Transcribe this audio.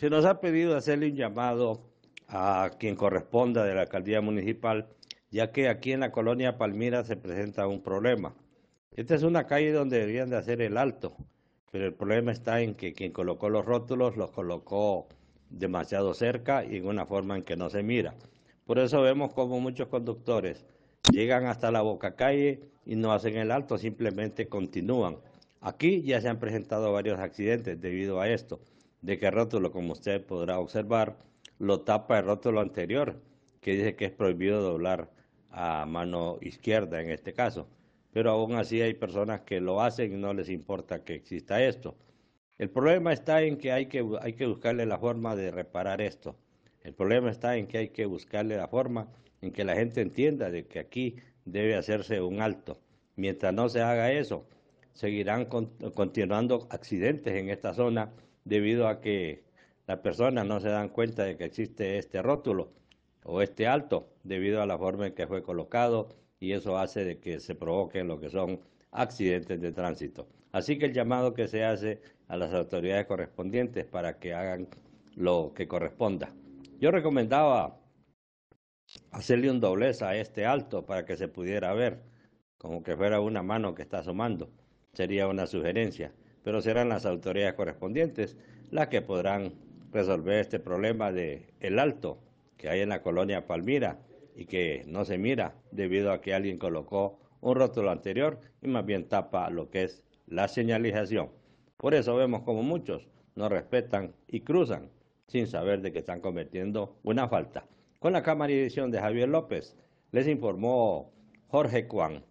Se nos ha pedido hacerle un llamado a quien corresponda de la alcaldía municipal, ya que aquí en la colonia Palmira se presenta un problema. Esta es una calle donde debían de hacer el alto, pero el problema está en que quien colocó los rótulos los colocó demasiado cerca y en una forma en que no se mira. Por eso vemos como muchos conductores llegan hasta la boca calle y no hacen el alto, simplemente continúan. Aquí ya se han presentado varios accidentes debido a esto de que el rótulo, como usted podrá observar, lo tapa el rótulo anterior, que dice que es prohibido doblar a mano izquierda en este caso. Pero aún así hay personas que lo hacen y no les importa que exista esto. El problema está en que hay que, buscarle la forma de reparar esto. El problema está en que hay que buscarle la forma en que la gente entienda de que aquí debe hacerse un alto. Mientras no se haga eso, seguirán continuando accidentes en esta zona debido a que las personas no se dan cuenta de que existe este rótulo o este alto debido a la forma en que fue colocado y eso hace de que se provoquen lo que son accidentes de tránsito. Así que el llamado que se hace a las autoridades correspondientes para que hagan lo que corresponda. Yo recomendaba hacerle un doblez a este alto para que se pudiera ver, como que fuera una mano que está asomando. Sería una sugerencia pero serán las autoridades correspondientes las que podrán resolver este problema de el alto que hay en la colonia Palmira y que no se mira debido a que alguien colocó un rótulo anterior y más bien tapa lo que es la señalización. Por eso vemos como muchos no respetan y cruzan sin saber de que están cometiendo una falta. Con la cámara de edición de Javier López, les informó Jorge Cuán.